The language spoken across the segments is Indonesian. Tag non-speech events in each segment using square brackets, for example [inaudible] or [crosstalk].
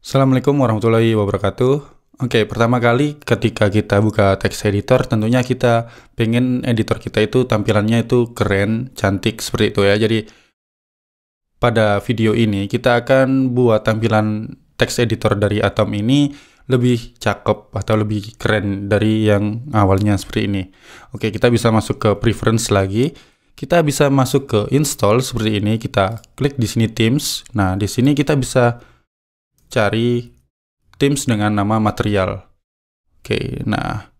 Assalamualaikum warahmatullahi wabarakatuh. Oke, pertama kali ketika kita buka text editor, tentunya kita pengen editor kita itu tampilannya itu keren, cantik seperti itu ya. Jadi pada video ini kita akan buat tampilan text editor dari Atom ini lebih cakep atau lebih keren dari yang awalnya seperti ini. Oke, kita bisa masuk ke preference lagi. Kita bisa masuk ke install seperti ini. Kita klik di sini Teams. Nah, di sini kita bisa cari teams dengan nama material. Oke, nah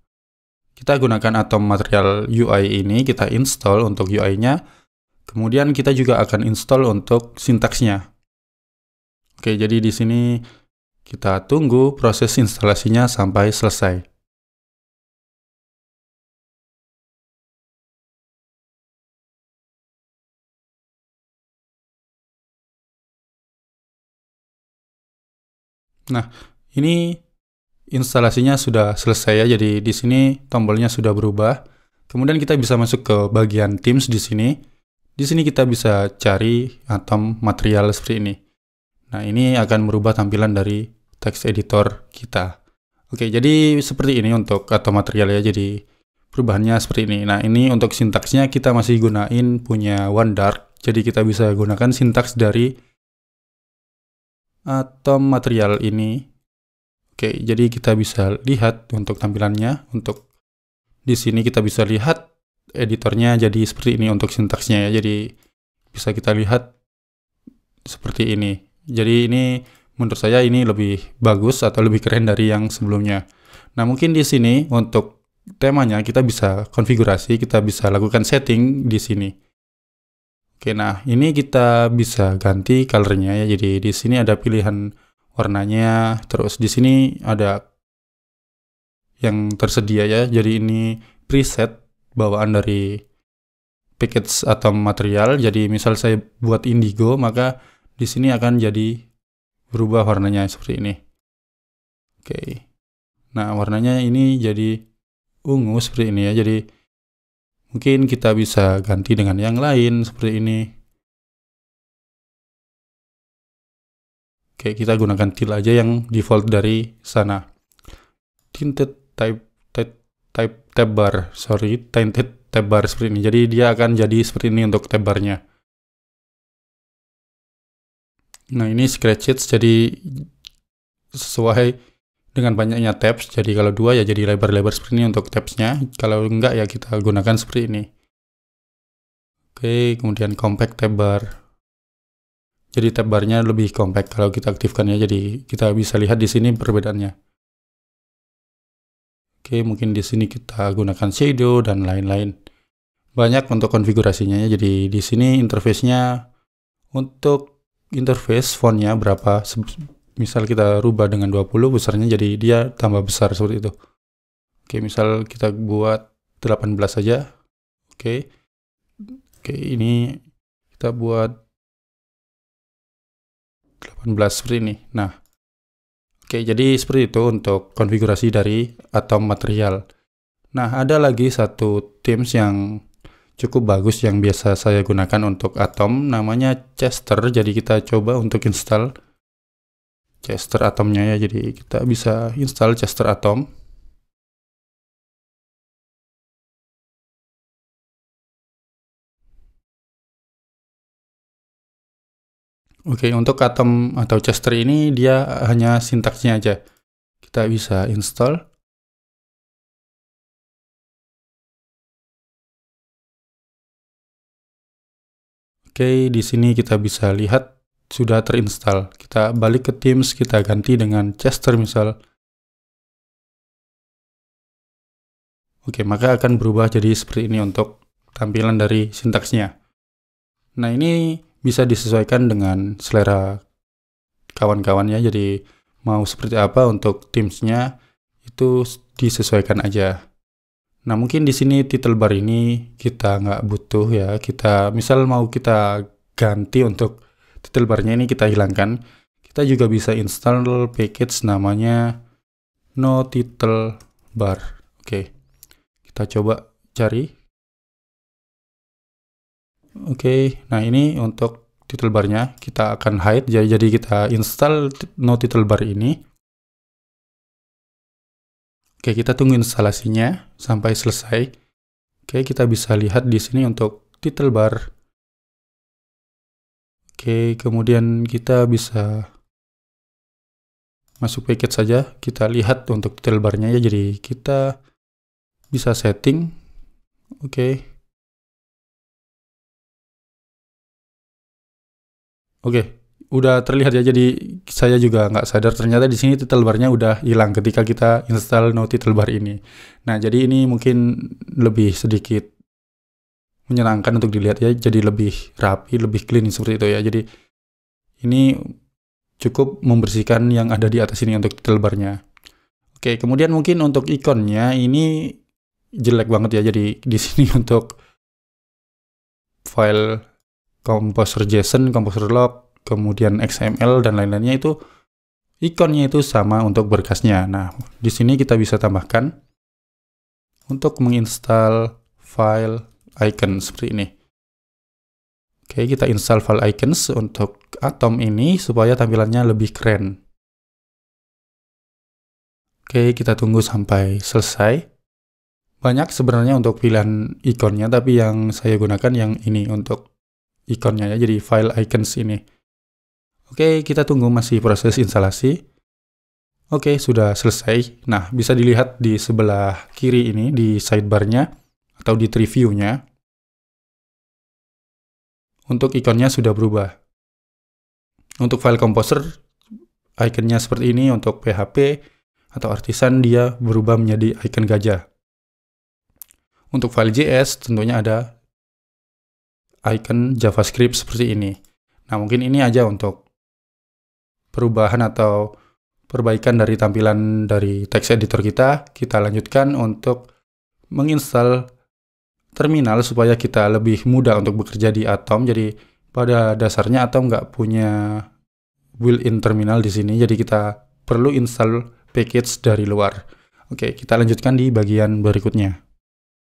kita gunakan atom material UI ini, kita install untuk UI-nya. Kemudian kita juga akan install untuk sintaksnya. Oke, jadi di sini kita tunggu proses instalasinya sampai selesai. Nah, ini instalasinya sudah selesai ya. Jadi di sini tombolnya sudah berubah. Kemudian kita bisa masuk ke bagian Teams di sini. Di sini kita bisa cari atom material seperti ini. Nah, ini akan merubah tampilan dari text editor kita. Oke, jadi seperti ini untuk atom material ya. Jadi perubahannya seperti ini. Nah, ini untuk sintaksnya kita masih gunain punya one dark Jadi kita bisa gunakan sintaks dari atau material ini. Oke, jadi kita bisa lihat untuk tampilannya. Untuk di sini kita bisa lihat editornya jadi seperti ini untuk sintaksnya ya. Jadi bisa kita lihat seperti ini. Jadi ini menurut saya ini lebih bagus atau lebih keren dari yang sebelumnya. Nah, mungkin di sini untuk temanya kita bisa konfigurasi, kita bisa lakukan setting di sini. Oke, nah ini kita bisa ganti colornya ya. Jadi di sini ada pilihan warnanya, terus di sini ada yang tersedia ya. Jadi ini preset bawaan dari package atau material. Jadi misal saya buat indigo, maka di sini akan jadi berubah warnanya seperti ini. Oke. Nah, warnanya ini jadi ungu seperti ini ya. Jadi Mungkin kita bisa ganti dengan yang lain seperti ini. Oke, kita gunakan til aja yang default dari sana. Tinted type type type tab bar, sorry, tinted tab bar seperti ini. Jadi dia akan jadi seperti ini untuk tab barnya. Nah, ini scratches jadi sesuai dengan banyaknya tabs, jadi kalau dua ya jadi lebar-lebar seperti ini untuk tabsnya, kalau enggak ya kita gunakan seperti ini. Oke, kemudian compact tab bar. Jadi tab barnya lebih compact kalau kita aktifkan ya, jadi kita bisa lihat di sini perbedaannya. Oke, mungkin di sini kita gunakan shadow dan lain-lain. Banyak untuk konfigurasinya ya, jadi di sini interface-nya untuk interface fontnya berapa misal kita rubah dengan 20 besarnya jadi dia tambah besar seperti itu oke misal kita buat 18 saja oke oke ini kita buat 18 seperti ini nah oke jadi seperti itu untuk konfigurasi dari atom material nah ada lagi satu Teams yang cukup bagus yang biasa saya gunakan untuk atom namanya Chester jadi kita coba untuk install Chester Atomnya ya jadi kita bisa install Chester Atom Oke, untuk Atom atau Chester ini dia hanya sintaksnya aja. Kita bisa install. Oke, di sini kita bisa lihat sudah terinstall. Kita balik ke Teams, kita ganti dengan Chester misal. Oke, maka akan berubah jadi seperti ini untuk tampilan dari sintaksnya. Nah, ini bisa disesuaikan dengan selera kawan-kawannya. Jadi, mau seperti apa untuk Teams-nya itu disesuaikan aja. Nah, mungkin di sini title bar ini kita nggak butuh ya. Kita misal mau kita ganti untuk title barnya ini kita hilangkan kita juga bisa install package namanya no title bar oke kita coba cari oke nah ini untuk title barnya kita akan hide jadi, jadi kita install no title bar ini Oke, kita tunggu instalasinya sampai selesai. Oke, kita bisa lihat di sini untuk title bar Oke, kemudian kita bisa masuk paket saja. Kita lihat untuk detail barnya ya. Jadi kita bisa setting. Oke. Oke, udah terlihat ya. Jadi saya juga nggak sadar ternyata di sini title barnya udah hilang ketika kita install no title bar ini. Nah, jadi ini mungkin lebih sedikit menyenangkan untuk dilihat ya jadi lebih rapi lebih clean seperti itu ya jadi ini cukup membersihkan yang ada di atas ini untuk detail oke kemudian mungkin untuk ikonnya ini jelek banget ya jadi di sini [laughs] untuk file composer JSON composer log kemudian XML dan lain-lainnya itu ikonnya itu sama untuk berkasnya. Nah, di sini kita bisa tambahkan untuk menginstal file icon seperti ini. Oke, kita install file icons untuk atom ini supaya tampilannya lebih keren. Oke, kita tunggu sampai selesai. Banyak sebenarnya untuk pilihan ikonnya, tapi yang saya gunakan yang ini untuk ikonnya ya, jadi file icons ini. Oke, kita tunggu masih proses instalasi. Oke, sudah selesai. Nah, bisa dilihat di sebelah kiri ini, di sidebar-nya, atau di preview-nya, untuk ikonnya sudah berubah. Untuk file composer, ikonnya seperti ini untuk PHP atau artisan dia berubah menjadi icon gajah. Untuk file JS tentunya ada icon JavaScript seperti ini. Nah mungkin ini aja untuk perubahan atau perbaikan dari tampilan dari text editor kita. Kita lanjutkan untuk menginstal terminal supaya kita lebih mudah untuk bekerja di Atom. Jadi pada dasarnya Atom nggak punya built-in terminal di sini, jadi kita perlu install package dari luar. Oke, kita lanjutkan di bagian berikutnya.